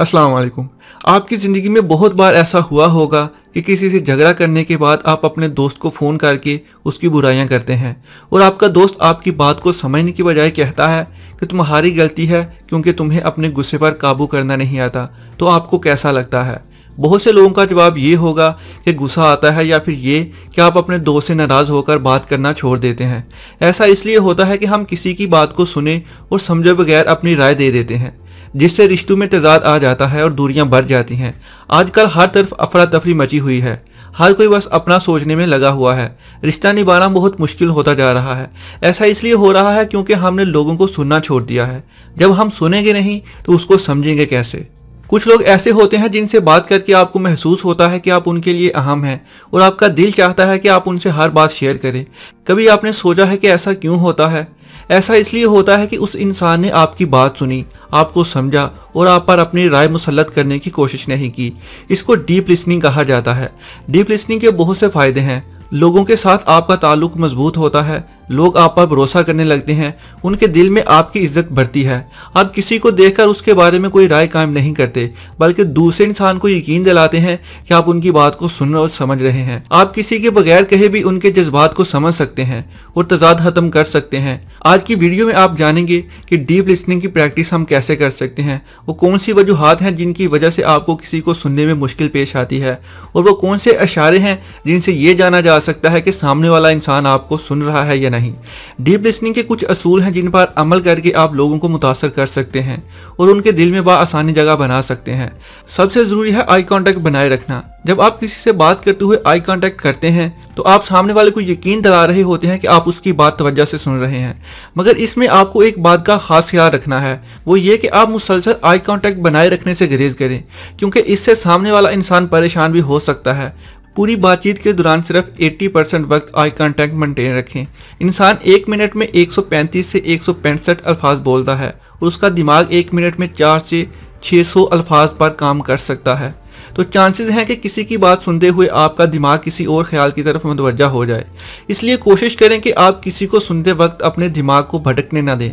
अस्सलाम वालेकुम आपकी ज़िंदगी में बहुत बार ऐसा हुआ होगा कि किसी से झगड़ा करने के बाद आप अपने दोस्त को फ़ोन करके उसकी बुराइयां करते हैं और आपका दोस्त आपकी बात को समझने की बजाय कहता है कि तुम्हारी गलती है क्योंकि तुम्हें अपने गुस्से पर काबू करना नहीं आता तो आपको कैसा लगता है बहुत से लोगों का जवाब ये होगा कि गुस्सा आता है या फिर ये कि आप अपने दोस्त से नाराज़ होकर बात करना छोड़ देते हैं ऐसा इसलिए होता है कि हम किसी की बात को सुने और समझे बगैर अपनी राय दे देते हैं जिससे रिश्तों में तजाद आ जाता है और दूरियां बढ़ जाती हैं आजकल हर तरफ अफरा तफरी मची हुई है हर कोई बस अपना सोचने में लगा हुआ है रिश्ता निभाना बहुत मुश्किल होता जा रहा है ऐसा इसलिए हो रहा है क्योंकि हमने लोगों को सुनना छोड़ दिया है जब हम सुनेंगे नहीं तो उसको समझेंगे कैसे कुछ लोग ऐसे होते हैं जिनसे बात करके आपको महसूस होता है कि आप उनके लिए अहम हैं और आपका दिल चाहता है कि आप उनसे हर बात शेयर करें कभी आपने सोचा है कि ऐसा क्यों होता है ऐसा इसलिए होता है कि उस इंसान ने आपकी बात सुनी आपको समझा और आप पर अपनी राय मुसलत करने की कोशिश नहीं की इसको डीप लिसनिंग कहा जाता है डीप लिसनिंग के बहुत से फ़ायदे हैं लोगों के साथ आपका ताल्लुक मजबूत होता है लोग आप पर भरोसा करने लगते हैं उनके दिल में आपकी इज्जत बढ़ती है आप किसी को देखकर उसके बारे में कोई राय कायम नहीं करते बल्कि दूसरे इंसान को यकीन दिलाते हैं कि आप उनकी बात को सुन और समझ रहे हैं आप किसी के बगैर कहे भी उनके जज्बात को समझ सकते हैं और तजाद खत्म कर सकते हैं आज की वीडियो में आप जानेंगे कि डीप लिसनिंग की प्रैक्टिस हम कैसे कर सकते हैं वो कौन सी वजूहत हैं जिनकी वजह से आपको किसी को सुनने में मुश्किल पेश आती है और वो कौन से अशारे हैं जिनसे ये जाना जा सकता है कि सामने वाला इंसान आपको सुन रहा है या नहीं नहीं डीप लिसनिंग के कुछ असूल हैं जिन पर अमल करके आप लोगों को मुतासर कर सकते हैं और उनके दिल में आसानी जगह बना सकते हैं सबसे ज़रूरी है आई कॉन्टैक्ट बनाए रखना जब आप किसी से बात करते हुए आई कॉन्टैक्ट करते हैं तो आप सामने वाले को यकीन दिला रहे होते हैं कि आप उसकी बात तवज्जो से सुन रहे हैं मगर इसमें आपको एक बात का खास ख्याल रखना है वो ये कि आप मुसलसल आई कॉन्टैक्ट बनाए रखने से गुरेज करें क्योंकि इससे सामने वाला इंसान परेशान भी हो सकता है पूरी बातचीत के दौरान सिर्फ 80 परसेंट वक्त आई कांटेक्ट मेंटेन रखें इंसान एक मिनट में 135 से एक सौ अल्फाज बोलता है उसका दिमाग एक मिनट में चार से 600 अल्फाज पर काम कर सकता है तो चांसेस हैं कि किसी की बात सुनते हुए आपका दिमाग किसी और ख्याल की तरफ मतवजा हो जाए इसलिए कोशिश करें कि आप किसी को सुनते वक्त अपने दिमाग को भटकने ना दें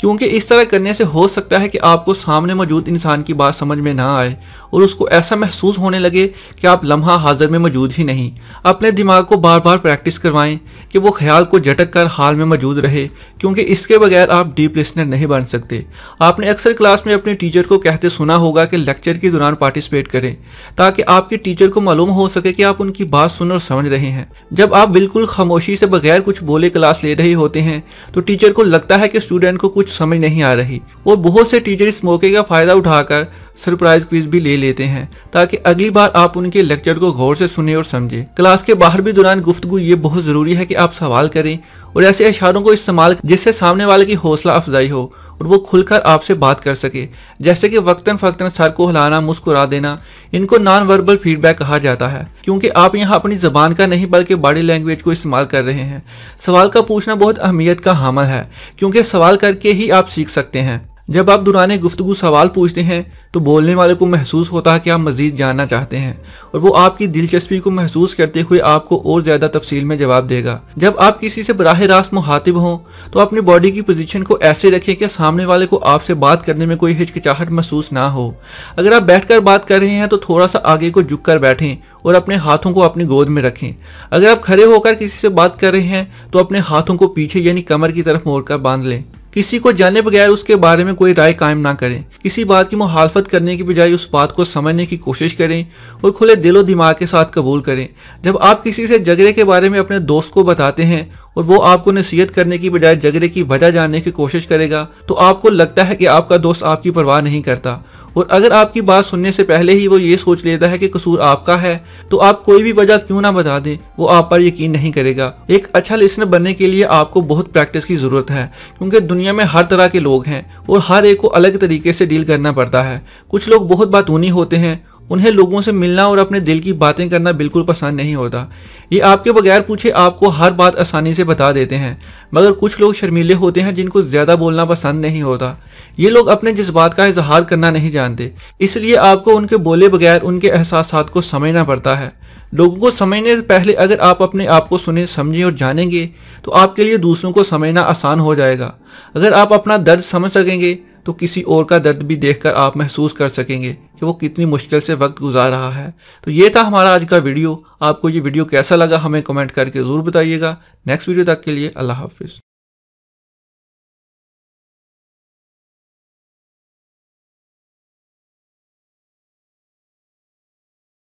क्योंकि इस तरह करने से हो सकता है कि आपको सामने मौजूद इंसान की बात समझ में ना आए और उसको ऐसा महसूस होने लगे कि आप लम्हा हाजिर में मौजूद ही नहीं अपने दिमाग को बार बार प्रैक्टिस करवाएं कि वो ख्याल को झटक कर हाल में मौजूद रहे क्योंकि इसके बगैर आप डीप लिसनर नहीं बन सकते आपने अक्सर क्लास में अपने टीचर को कहते सुना होगा कि लेक्चर के दौरान पार्टिसिपेट करें ताकि आपके टीचर को मालूम हो सके कि आप उनकी बात सुन और समझ रहे हैं जब आप बिल्कुल खामोशी से बगैर कुछ बोले क्लास ले रहे होते हैं तो टीचर को लगता है कि स्टूडेंट को कुछ कुछ समझ नहीं आ रही और बहुत से टीचर इस मौके का फायदा उठाकर सरप्राइज क्विज भी ले लेते हैं ताकि अगली बार आप उनके लेक्चर को गौर से सुने और समझे क्लास के बाहर भी दौरान गुफ्तगु ये बहुत जरूरी है कि आप सवाल करें और ऐसे इशारों को इस्तेमाल जिससे सामने वाले की हौसला अफजाई हो और वो खुलकर आपसे बात कर सके जैसे कि वक्तन फक्तन सर को हिलाना मुस्कुरा देना इनको नॉन वर्बल फीडबैक कहा जाता है क्योंकि आप यहाँ अपनी जबान का नहीं बल्कि बॉडी लैंग्वेज को इस्तेमाल कर रहे हैं सवाल का पूछना बहुत अहमियत का हामल है क्योंकि सवाल करके ही आप सीख सकते हैं जब आप दुरान गुफ्तु सवाल पूछते हैं तो बोलने वाले को महसूस होता है कि आप मज़ीद जानना चाहते हैं और वो आपकी दिलचस्पी को महसूस करते हुए आपको और ज़्यादा तफसील में जवाब देगा जब आप किसी से बराह रास्त मुहातिब हों तो अपनी बॉडी की पोजीशन को ऐसे रखें कि सामने वाले को आपसे बात करने में कोई हिचकिचाहट महसूस ना हो अगर आप बैठ बात कर रहे हैं तो थोड़ा सा आगे को झुक कर बैठें और अपने हाथों को अपनी गोद में रखें अगर आप खड़े होकर किसी से बात कर रहे हैं तो अपने हाथों को पीछे यानी कमर की तरफ मोड़कर बांध लें किसी को जाने बगैर उसके बारे में कोई राय कायम ना करें किसी बात की मुहालफत करने की बजाय उस बात को समझने की कोशिश करें और खुले दिलो दिमाग के साथ कबूल करें जब आप किसी से झगड़े के बारे में अपने दोस्त को बताते हैं और वो आपको नसीहत करने की बजाय झगड़े की वजह जानने की कोशिश करेगा तो आपको लगता है कि आपका दोस्त आपकी परवाह नहीं करता और अगर आपकी बात सुनने से पहले ही वो ये सोच लेता है कि कसूर आपका है तो आप कोई भी वजह क्यों ना बता दें वो आप पर यकीन नहीं करेगा एक अच्छा लिसनर बनने के लिए आपको बहुत प्रैक्टिस की ज़रूरत है क्योंकि दुनिया में हर तरह के लोग हैं और हर एक को अलग तरीके से डील करना पड़ता है कुछ लोग बहुत बातूनी होते हैं उन्हें लोगों से मिलना और अपने दिल की बातें करना बिल्कुल पसंद नहीं होता ये आपके बगैर पूछे आपको हर बात आसानी से बता देते हैं मगर कुछ लोग शर्मीले होते हैं जिनको ज़्यादा बोलना पसंद नहीं होता ये लोग अपने जज्बात का इजहार करना नहीं जानते इसलिए आपको उनके बोले बगैर उनके एहसास को समझना पड़ता है लोगों को समझने से पहले अगर आप अपने आप को सुने समझें और जानेंगे तो आपके लिए दूसरों को समझना आसान हो जाएगा अगर आप अपना दर्द समझ सकेंगे तो किसी और का दर्द भी देखकर आप महसूस कर सकेंगे कि वो कितनी मुश्किल से वक्त गुजार रहा है तो ये था हमारा आज का वीडियो आपको ये वीडियो कैसा लगा हमें कमेंट करके ज़रूर बताइएगा नेक्स्ट वीडियो तक के लिए अल्लाह हाफिज़